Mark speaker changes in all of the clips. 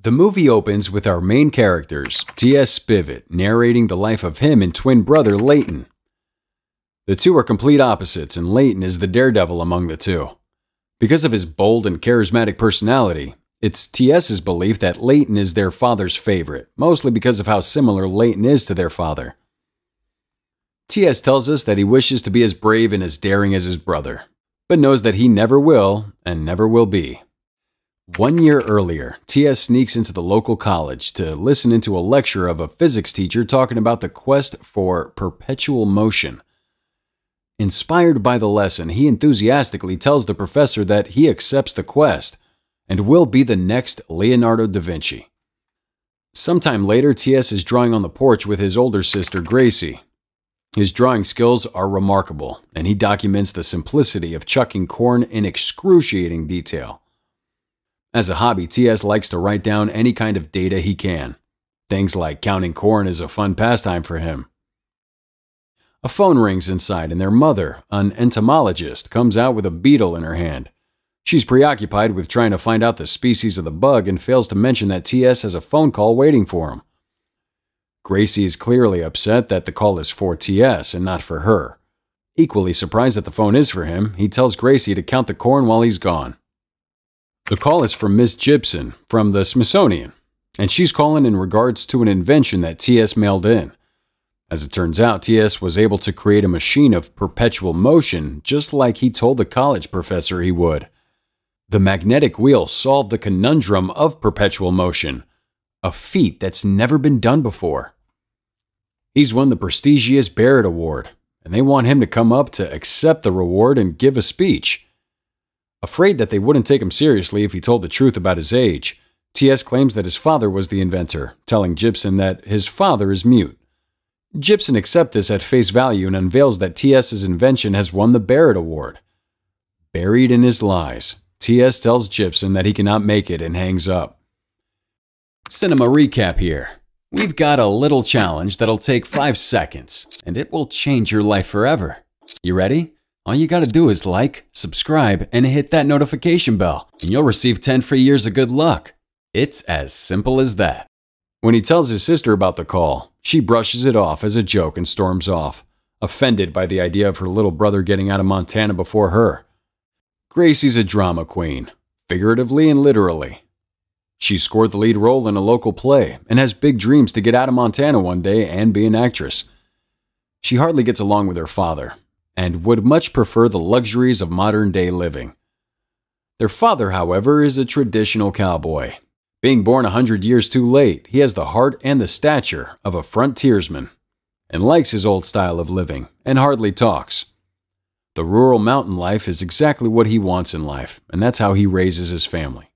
Speaker 1: The movie opens with our main characters, T.S. Spivet, narrating the life of him and twin brother Leighton. The two are complete opposites, and Leighton is the daredevil among the two. Because of his bold and charismatic personality, it's T.S.'s belief that Leighton is their father's favorite, mostly because of how similar Leighton is to their father. T.S. tells us that he wishes to be as brave and as daring as his brother, but knows that he never will and never will be. One year earlier, T.S. sneaks into the local college to listen into a lecture of a physics teacher talking about the quest for perpetual motion. Inspired by the lesson, he enthusiastically tells the professor that he accepts the quest and will be the next Leonardo da Vinci. Sometime later, T.S. is drawing on the porch with his older sister, Gracie. His drawing skills are remarkable, and he documents the simplicity of chucking corn in excruciating detail. As a hobby, TS likes to write down any kind of data he can. Things like counting corn is a fun pastime for him. A phone rings inside, and their mother, an entomologist, comes out with a beetle in her hand. She's preoccupied with trying to find out the species of the bug and fails to mention that TS has a phone call waiting for him. Gracie is clearly upset that the call is for TS and not for her. Equally surprised that the phone is for him, he tells Gracie to count the corn while he's gone. The call is from Miss Gibson from the Smithsonian, and she's calling in regards to an invention that TS mailed in. As it turns out, TS was able to create a machine of perpetual motion just like he told the college professor he would. The magnetic wheel solved the conundrum of perpetual motion, a feat that's never been done before. He's won the prestigious Barrett Award, and they want him to come up to accept the reward and give a speech. Afraid that they wouldn't take him seriously if he told the truth about his age, T.S. claims that his father was the inventor, telling Gibson that his father is mute. Gibson accepts this at face value and unveils that T.S.'s invention has won the Barrett Award. Buried in his lies, T.S. tells Gibson that he cannot make it and hangs up. Cinema recap here. We've got a little challenge that'll take 5 seconds, and it will change your life forever. You ready? All you gotta do is like, subscribe, and hit that notification bell, and you'll receive 10 free years of good luck. It's as simple as that. When he tells his sister about the call, she brushes it off as a joke and storms off, offended by the idea of her little brother getting out of Montana before her. Gracie's a drama queen, figuratively and literally. She scored the lead role in a local play and has big dreams to get out of Montana one day and be an actress. She hardly gets along with her father, and would much prefer the luxuries of modern day living. Their father, however, is a traditional cowboy. Being born a hundred years too late, he has the heart and the stature of a frontiersman and likes his old style of living and hardly talks. The rural mountain life is exactly what he wants in life, and that's how he raises his family.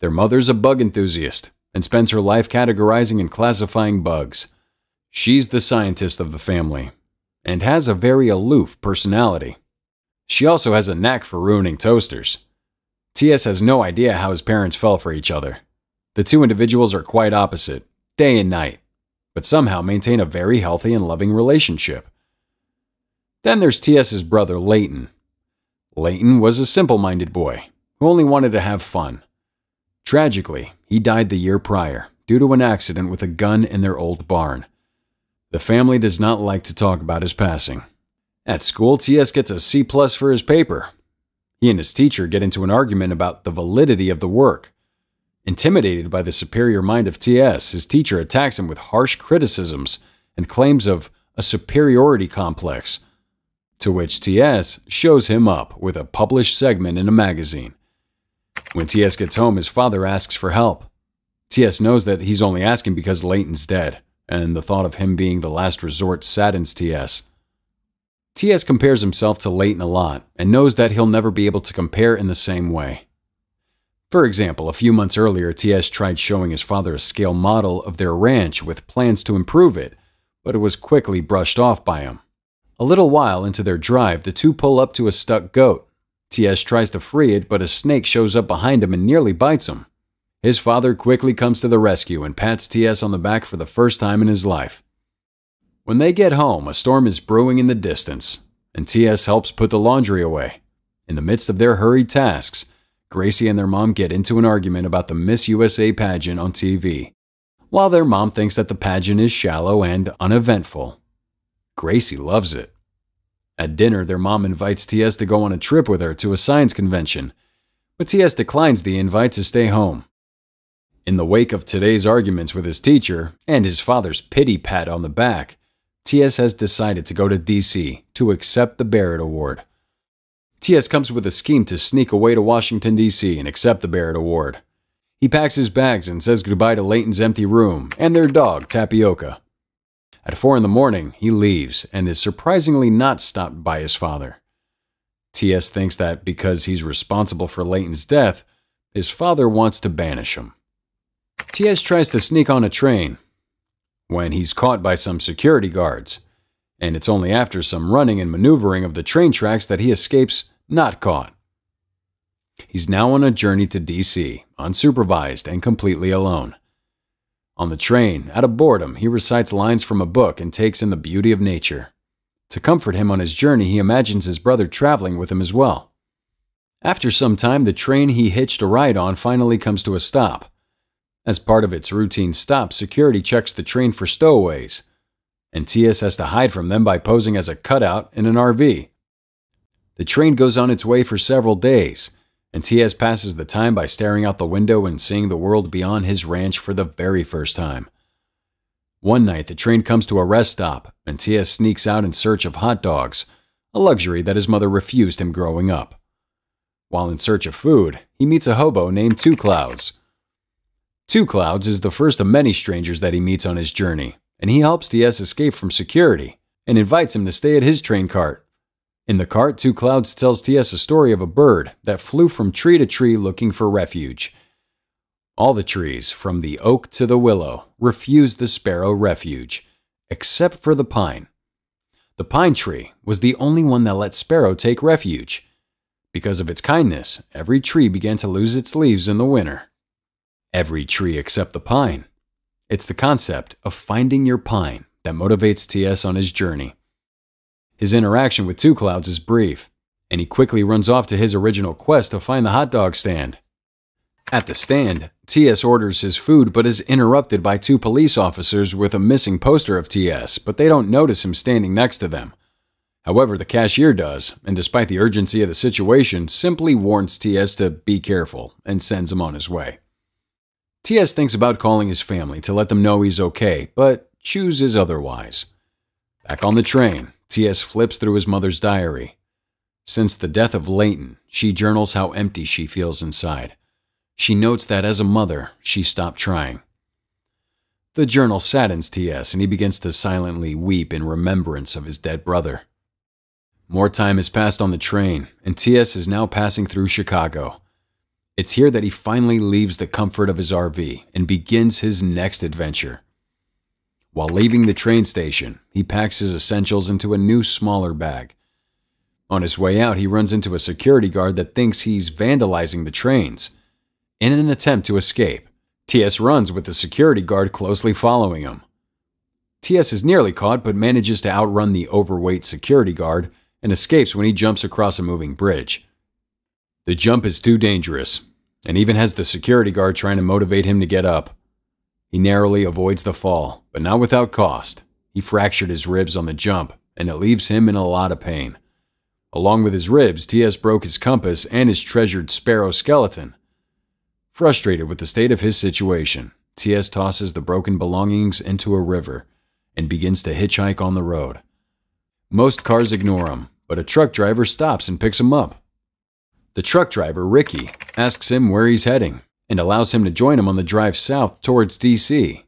Speaker 1: Their mother's a bug enthusiast and spends her life categorizing and classifying bugs. She's the scientist of the family and has a very aloof personality. She also has a knack for ruining toasters. T.S. has no idea how his parents fell for each other. The two individuals are quite opposite, day and night, but somehow maintain a very healthy and loving relationship. Then there's T.S.'s brother, Leighton. Leighton was a simple minded boy who only wanted to have fun. Tragically, he died the year prior due to an accident with a gun in their old barn. The family does not like to talk about his passing. At school, T.S. gets a C plus for his paper. He and his teacher get into an argument about the validity of the work. Intimidated by the superior mind of T.S., his teacher attacks him with harsh criticisms and claims of a superiority complex, to which T.S. shows him up with a published segment in a magazine. When T.S. gets home, his father asks for help. T.S. knows that he's only asking because Leighton's dead and the thought of him being the last resort saddens T.S. T.S. compares himself to Leighton a lot and knows that he'll never be able to compare in the same way. For example, a few months earlier, T.S. tried showing his father a scale model of their ranch with plans to improve it, but it was quickly brushed off by him. A little while into their drive, the two pull up to a stuck goat. T.S. tries to free it, but a snake shows up behind him and nearly bites him. His father quickly comes to the rescue and pats T.S. on the back for the first time in his life. When they get home, a storm is brewing in the distance, and T.S. helps put the laundry away. In the midst of their hurried tasks, Gracie and their mom get into an argument about the Miss USA pageant on TV, while their mom thinks that the pageant is shallow and uneventful. Gracie loves it. At dinner, their mom invites T.S. to go on a trip with her to a science convention, but T.S. declines the invite to stay home. In the wake of today's arguments with his teacher and his father's pity pat on the back, TS has decided to go to DC to accept the Barrett Award. TS comes with a scheme to sneak away to Washington, D.C. and accept the Barrett Award. He packs his bags and says goodbye to Layton's empty room and their dog, Tapioca. At 4 in the morning, he leaves and is surprisingly not stopped by his father. TS thinks that because he's responsible for Layton's death, his father wants to banish him. T.S. tries to sneak on a train when he's caught by some security guards, and it's only after some running and maneuvering of the train tracks that he escapes not caught. He's now on a journey to D.C., unsupervised and completely alone. On the train, out of boredom, he recites lines from a book and takes in the beauty of nature. To comfort him on his journey, he imagines his brother traveling with him as well. After some time, the train he hitched a ride on finally comes to a stop. As part of its routine stop, security checks the train for stowaways, and TS has to hide from them by posing as a cutout in an RV. The train goes on its way for several days, and TS passes the time by staring out the window and seeing the world beyond his ranch for the very first time. One night, the train comes to a rest stop, and TS sneaks out in search of hot dogs, a luxury that his mother refused him growing up. While in search of food, he meets a hobo named Two Clouds, Two Clouds is the first of many strangers that he meets on his journey, and he helps DS escape from security and invites him to stay at his train cart. In the cart, Two Clouds tells TS a story of a bird that flew from tree to tree looking for refuge. All the trees, from the oak to the willow, refused the sparrow refuge, except for the pine. The pine tree was the only one that let Sparrow take refuge. Because of its kindness, every tree began to lose its leaves in the winter every tree except the pine. It's the concept of finding your pine that motivates TS on his journey. His interaction with Two Clouds is brief, and he quickly runs off to his original quest to find the hot dog stand. At the stand, TS orders his food but is interrupted by two police officers with a missing poster of TS, but they don't notice him standing next to them. However, the cashier does, and despite the urgency of the situation, simply warns TS to be careful and sends him on his way. T.S. thinks about calling his family to let them know he's okay, but chooses otherwise. Back on the train, T.S. flips through his mother's diary. Since the death of Leighton, she journals how empty she feels inside. She notes that as a mother, she stopped trying. The journal saddens T.S., and he begins to silently weep in remembrance of his dead brother. More time has passed on the train, and T.S. is now passing through Chicago. It's here that he finally leaves the comfort of his RV and begins his next adventure. While leaving the train station, he packs his essentials into a new, smaller bag. On his way out, he runs into a security guard that thinks he's vandalizing the trains. In an attempt to escape, TS runs with the security guard closely following him. TS is nearly caught but manages to outrun the overweight security guard and escapes when he jumps across a moving bridge. The jump is too dangerous, and even has the security guard trying to motivate him to get up. He narrowly avoids the fall, but not without cost. He fractured his ribs on the jump, and it leaves him in a lot of pain. Along with his ribs, T.S. broke his compass and his treasured sparrow skeleton. Frustrated with the state of his situation, T.S. tosses the broken belongings into a river and begins to hitchhike on the road. Most cars ignore him, but a truck driver stops and picks him up. The truck driver, Ricky, asks him where he's heading and allows him to join him on the drive south towards DC.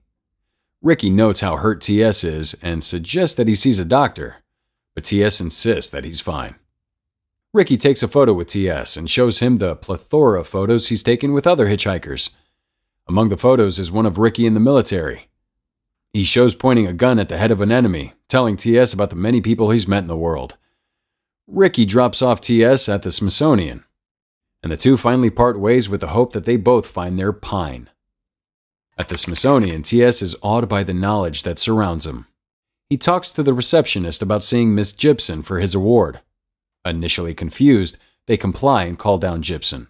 Speaker 1: Ricky notes how hurt TS is and suggests that he sees a doctor, but TS insists that he's fine. Ricky takes a photo with TS and shows him the plethora of photos he's taken with other hitchhikers. Among the photos is one of Ricky in the military. He shows pointing a gun at the head of an enemy, telling TS about the many people he's met in the world. Ricky drops off TS at the Smithsonian, and the two finally part ways with the hope that they both find their pine. At the Smithsonian, T.S. is awed by the knowledge that surrounds him. He talks to the receptionist about seeing Miss Gibson for his award. Initially confused, they comply and call down Gibson.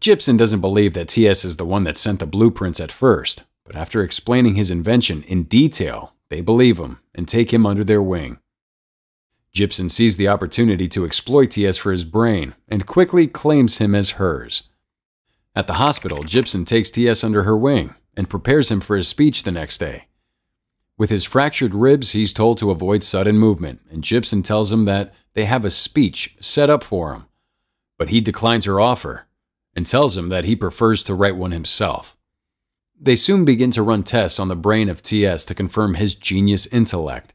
Speaker 1: Gibson doesn't believe that T.S. is the one that sent the blueprints at first, but after explaining his invention in detail, they believe him and take him under their wing. Gibson sees the opportunity to exploit T.S. for his brain and quickly claims him as hers. At the hospital, Gibson takes T.S. under her wing and prepares him for his speech the next day. With his fractured ribs, he's told to avoid sudden movement, and Gibson tells him that they have a speech set up for him. But he declines her offer and tells him that he prefers to write one himself. They soon begin to run tests on the brain of T.S. to confirm his genius intellect,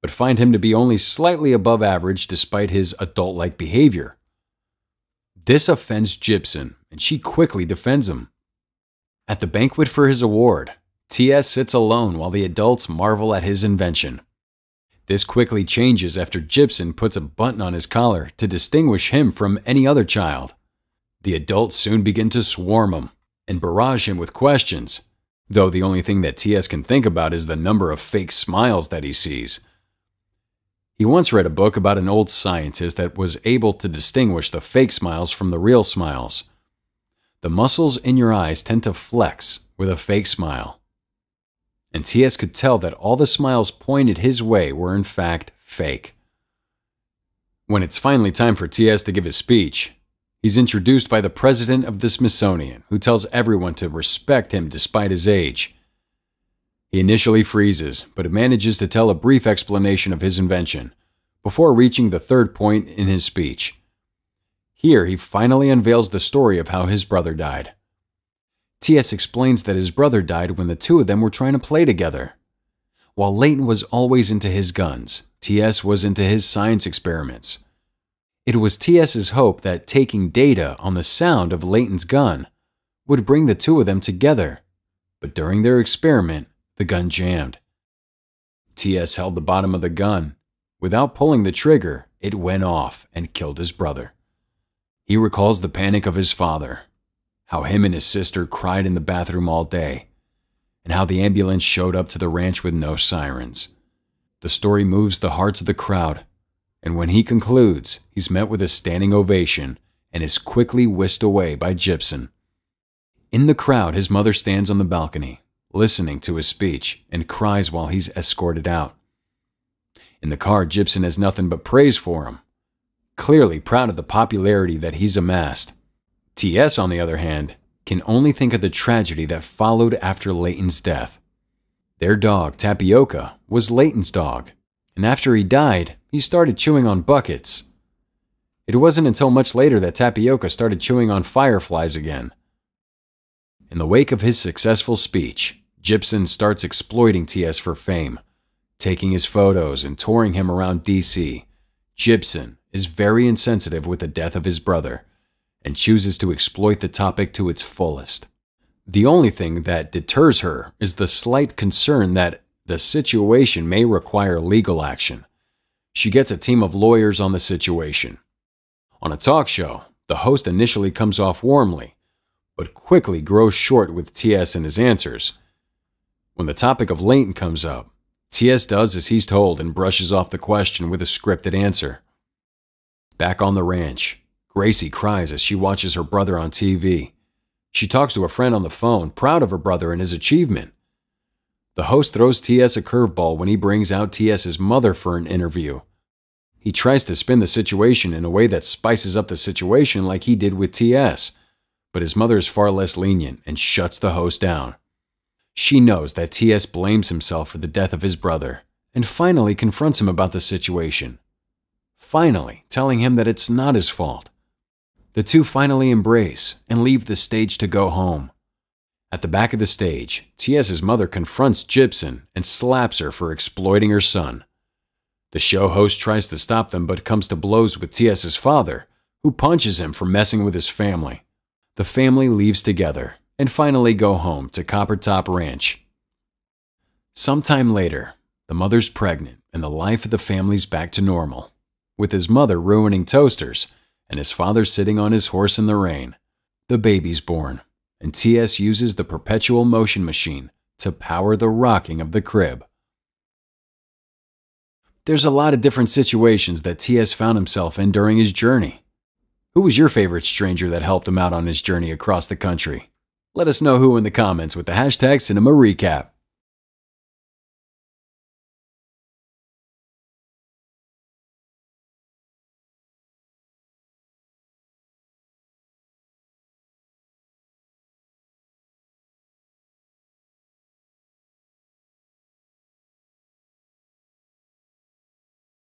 Speaker 1: but find him to be only slightly above average despite his adult like behavior. This offends Gibson, and she quickly defends him. At the banquet for his award, T.S. sits alone while the adults marvel at his invention. This quickly changes after Gibson puts a button on his collar to distinguish him from any other child. The adults soon begin to swarm him and barrage him with questions, though the only thing that T.S. can think about is the number of fake smiles that he sees. He once read a book about an old scientist that was able to distinguish the fake smiles from the real smiles. The muscles in your eyes tend to flex with a fake smile. And T.S. could tell that all the smiles pointed his way were in fact fake. When it's finally time for T.S. to give his speech, he's introduced by the president of the Smithsonian, who tells everyone to respect him despite his age. He initially freezes, but manages to tell a brief explanation of his invention, before reaching the third point in his speech. Here, he finally unveils the story of how his brother died. T.S. explains that his brother died when the two of them were trying to play together. While Leighton was always into his guns, T.S. was into his science experiments. It was T.S.'s hope that taking data on the sound of Leighton's gun would bring the two of them together, but during their experiment, the gun jammed. T.S. held the bottom of the gun. Without pulling the trigger, it went off and killed his brother. He recalls the panic of his father, how him and his sister cried in the bathroom all day, and how the ambulance showed up to the ranch with no sirens. The story moves the hearts of the crowd, and when he concludes, he's met with a standing ovation and is quickly whisked away by Gibson. In the crowd, his mother stands on the balcony, listening to his speech, and cries while he's escorted out. In the car, Gibson has nothing but praise for him, clearly proud of the popularity that he's amassed. T.S., on the other hand, can only think of the tragedy that followed after Leighton's death. Their dog, Tapioca, was Leighton's dog, and after he died, he started chewing on buckets. It wasn't until much later that Tapioca started chewing on fireflies again. In the wake of his successful speech, Gibson starts exploiting T.S. for fame, taking his photos and touring him around D.C. Gibson is very insensitive with the death of his brother and chooses to exploit the topic to its fullest. The only thing that deters her is the slight concern that the situation may require legal action. She gets a team of lawyers on the situation. On a talk show, the host initially comes off warmly, but quickly grows short with T.S. and his answers, when the topic of Leighton comes up, T.S. does as he's told and brushes off the question with a scripted answer. Back on the ranch, Gracie cries as she watches her brother on TV. She talks to a friend on the phone, proud of her brother and his achievement. The host throws T.S. a curveball when he brings out T.S.'s mother for an interview. He tries to spin the situation in a way that spices up the situation like he did with T.S., but his mother is far less lenient and shuts the host down. She knows that T.S. blames himself for the death of his brother and finally confronts him about the situation. Finally, telling him that it's not his fault. The two finally embrace and leave the stage to go home. At the back of the stage, T.S.'s mother confronts Gibson and slaps her for exploiting her son. The show host tries to stop them but comes to blows with T.S.'s father, who punches him for messing with his family. The family leaves together, and finally go home to Coppertop Ranch. Sometime later, the mother's pregnant and the life of the family's back to normal, with his mother ruining toasters and his father sitting on his horse in the rain. The baby's born, and TS uses the perpetual motion machine to power the rocking of the crib. There's a lot of different situations that TS found himself in during his journey. Who was your favorite stranger that helped him out on his journey across the country? Let us know who in the comments with the hashtag cinema recap.